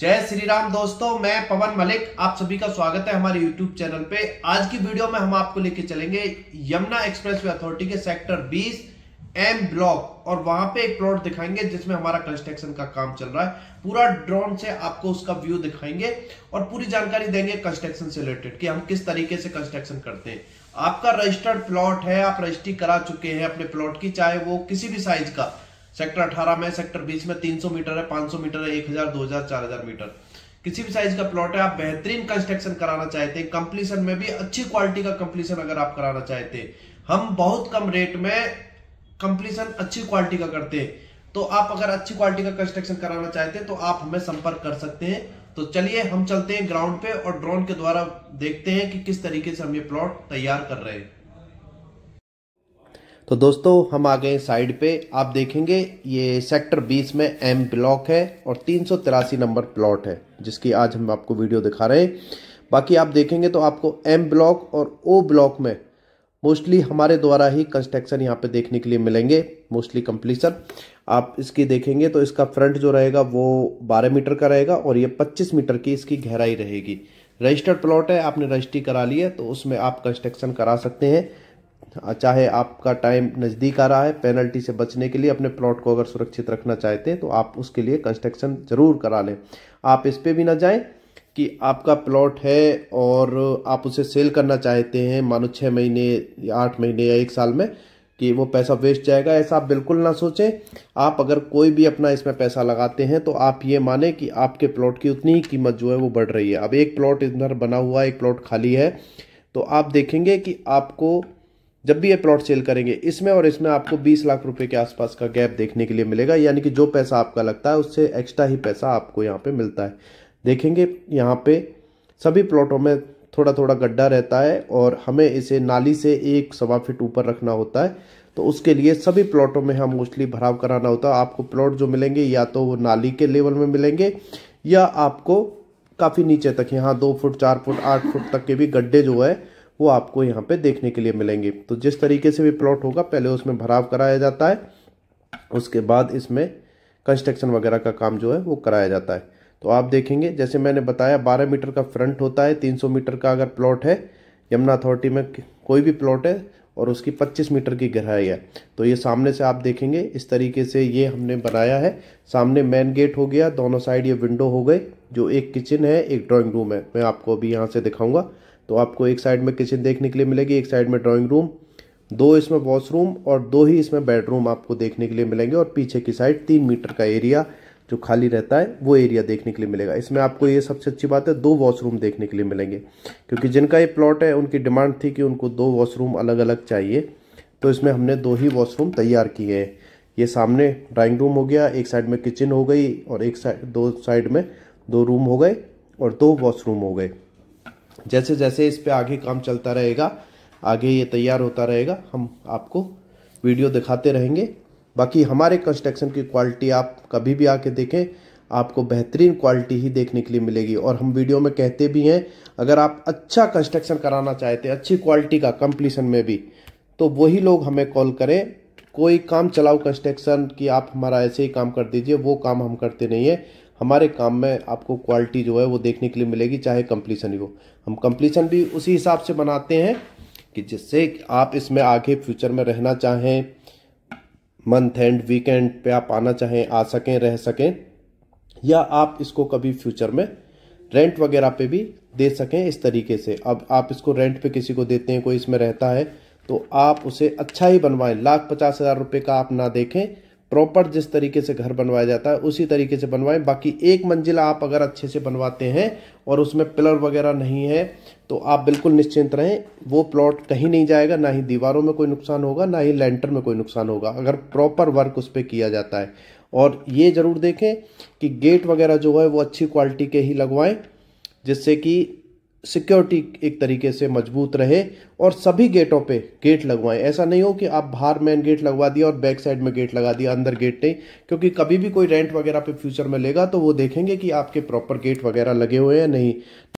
जय श्री राम दोस्तों मैं पवन मलिक आप सभी का स्वागत है हमारे यूट्यूब चैनल पे आज की वीडियो में हम आपको लेके चलेंगे यमुना एक्सप्रेस वे अथॉरिटी के सेक्टर 20 एम ब्लॉक और वहां पे एक प्लॉट दिखाएंगे जिसमें हमारा कंस्ट्रक्शन का काम चल रहा है पूरा ड्रोन से आपको उसका व्यू दिखाएंगे और पूरी जानकारी देंगे कंस्ट्रक्शन से रिलेटेड कि हम किस तरीके से कंस्ट्रक्शन करते हैं आपका रजिस्टर्ड प्लॉट है आप रजिस्ट्री करा चुके हैं अपने प्लॉट की चाहे वो किसी भी साइज का सेक्टर अठारह में सेक्टर बीस में तीन सौ मीटर है पांच सौ मीटर है एक हजार दो हजार चार हजार मीटर किसी भी साइज का प्लॉट है आप बेहतरीन कंस्ट्रक्शन कराना चाहते हैं कंप्लीसन में भी अच्छी क्वालिटी का कंप्लीसन अगर आप कराना चाहते हैं हम बहुत कम रेट में कंप्लीसन अच्छी क्वालिटी का करते हैं तो आप अगर अच्छी क्वालिटी का कंस्ट्रक्शन कराना चाहते हैं तो आप हमें संपर्क कर सकते हैं तो चलिए हम चलते हैं ग्राउंड पे और ड्रोन के द्वारा देखते हैं कि किस तरीके से हम ये प्लॉट तैयार कर रहे हैं तो दोस्तों हम आ गए साइड पे आप देखेंगे ये सेक्टर 20 में एम ब्लॉक है और तीन नंबर प्लॉट है जिसकी आज हम आपको वीडियो दिखा रहे हैं बाकी आप देखेंगे तो आपको एम ब्लॉक और ओ ब्लॉक में मोस्टली हमारे द्वारा ही कंस्ट्रक्शन यहाँ पे देखने के लिए मिलेंगे मोस्टली कंप्लीसन आप इसकी देखेंगे तो इसका फ्रंट जो रहेगा वो 12 मीटर का रहेगा और ये 25 मीटर की इसकी गहराई रहेगी रजिस्टर्ड प्लॉट है आपने रजिस्ट्री करा लिया है तो उसमें आप कंस्ट्रक्शन करा सकते हैं चाहे आपका टाइम नज़दीक आ रहा है पेनल्टी से बचने के लिए अपने प्लॉट को अगर सुरक्षित रखना चाहते हैं तो आप उसके लिए कंस्ट्रक्शन ज़रूर करा लें आप इस पर भी ना जाएं कि आपका प्लॉट है और आप उसे सेल करना चाहते हैं मानो छः महीने या आठ महीने या एक साल में कि वो पैसा वेस्ट जाएगा ऐसा आप बिल्कुल ना सोचें आप अगर कोई भी अपना इसमें पैसा लगाते हैं तो आप ये माने कि आपके प्लॉट की उतनी ही कीमत जो है वो बढ़ रही है अब एक प्लॉट इधर बना हुआ एक प्लॉट खाली है तो आप देखेंगे कि आपको जब भी ये प्लॉट सेल करेंगे इसमें और इसमें आपको 20 लाख रुपए के आसपास का गैप देखने के लिए मिलेगा यानी कि जो पैसा आपका लगता है उससे एक्स्ट्रा ही पैसा आपको यहाँ पे मिलता है देखेंगे यहाँ पे सभी प्लॉटों में थोड़ा थोड़ा गड्ढा रहता है और हमें इसे नाली से एक सवा फिट ऊपर रखना होता है तो उसके लिए सभी प्लॉटों में हम मोस्टली भराव कराना होता है आपको प्लॉट जो मिलेंगे या तो वो नाली के लेवल में मिलेंगे या आपको काफ़ी नीचे तक यहाँ दो फुट चार फुट आठ फुट तक के भी गड्ढे जो है वो आपको यहाँ पे देखने के लिए मिलेंगे तो जिस तरीके से भी प्लॉट होगा पहले उसमें भराव कराया जाता है उसके बाद इसमें कंस्ट्रक्शन वगैरह का काम जो है वो कराया जाता है तो आप देखेंगे जैसे मैंने बताया 12 मीटर का फ्रंट होता है 300 मीटर का अगर प्लॉट है यमुना अथॉरिटी में कोई भी प्लॉट है और उसकी 25 मीटर की गहराई है तो ये सामने से आप देखेंगे इस तरीके से ये हमने बनाया है सामने मेन गेट हो गया दोनों साइड ये विंडो हो गए जो एक किचन है एक ड्राइंग रूम है मैं आपको अभी यहाँ से दिखाऊंगा तो आपको एक साइड में किचन देखने के लिए मिलेगी एक साइड में ड्राइंग रूम दो इसमें वॉशरूम और दो ही इसमें बेडरूम आपको देखने के लिए मिलेंगे और पीछे की साइड तीन मीटर का एरिया जो खाली रहता है वो एरिया देखने के लिए मिलेगा इसमें आपको ये सबसे अच्छी बात है दो वॉशरूम देखने के लिए मिलेंगे क्योंकि जिनका ये प्लॉट है उनकी डिमांड थी कि उनको दो वॉशरूम अलग अलग चाहिए तो इसमें हमने दो ही वॉशरूम तैयार किए हैं ये सामने ड्राइंग रूम हो गया एक साइड में किचन हो गई और एक साइड दो साइड में दो रूम हो गए और दो वॉशरूम हो गए जैसे जैसे इस पर आगे काम चलता रहेगा आगे ये तैयार होता रहेगा हम आपको वीडियो दिखाते रहेंगे बाकी हमारे कंस्ट्रक्शन की क्वालिटी आप कभी भी आके देखें आपको बेहतरीन क्वालिटी ही देखने के लिए मिलेगी और हम वीडियो में कहते भी हैं अगर आप अच्छा कंस्ट्रक्शन कराना चाहते हैं अच्छी क्वालिटी का कंप्लीसन में भी तो वही लोग हमें कॉल करें कोई काम चलाओ कंस्ट्रक्शन कि आप हमारा ऐसे ही काम कर दीजिए वो काम हम करते नहीं है हमारे काम में आपको क्वालिटी जो है वो देखने के लिए मिलेगी चाहे कंप्लीसन ही हो हम कंप्लीसन भी उसी हिसाब से बनाते हैं कि जिससे आप इसमें आगे फ्यूचर में रहना चाहें मंथ एंड वीकेंड पे आप आना चाहें आ सकें रह सकें या आप इसको कभी फ्यूचर में रेंट वगैरह पे भी दे सकें इस तरीके से अब आप इसको रेंट पे किसी को देते हैं कोई इसमें रहता है तो आप उसे अच्छा ही बनवाएं लाख पचास हज़ार रुपये का आप ना देखें प्रॉपर जिस तरीके से घर बनवाया जाता है उसी तरीके से बनवाएं बाकी एक मंजिला आप अगर अच्छे से बनवाते हैं और उसमें पिलर वगैरह नहीं है तो आप बिल्कुल निश्चिंत रहें वो प्लॉट कहीं नहीं जाएगा ना ही दीवारों में कोई नुकसान होगा ना ही लेंटर में कोई नुकसान होगा अगर प्रॉपर वर्क उस पर किया जाता है और ये ज़रूर देखें कि गेट वगैरह जो है वो अच्छी क्वालिटी के ही लगवाएं जिससे कि सिक्योरिटी एक तरीके से मजबूत रहे और सभी गेटों पे गेट लगवाएं ऐसा नहीं हो कि आप बाहर मेन गेट लगवा दिया और बैक साइड में गेट लगा दिया अंदर गेट नहीं क्योंकि कभी भी कोई रेंट वगैरह पे फ्यूचर में लेगा तो वो देखेंगे कि आपके प्रॉपर गेट वगैरह लगे हुए हैं नहीं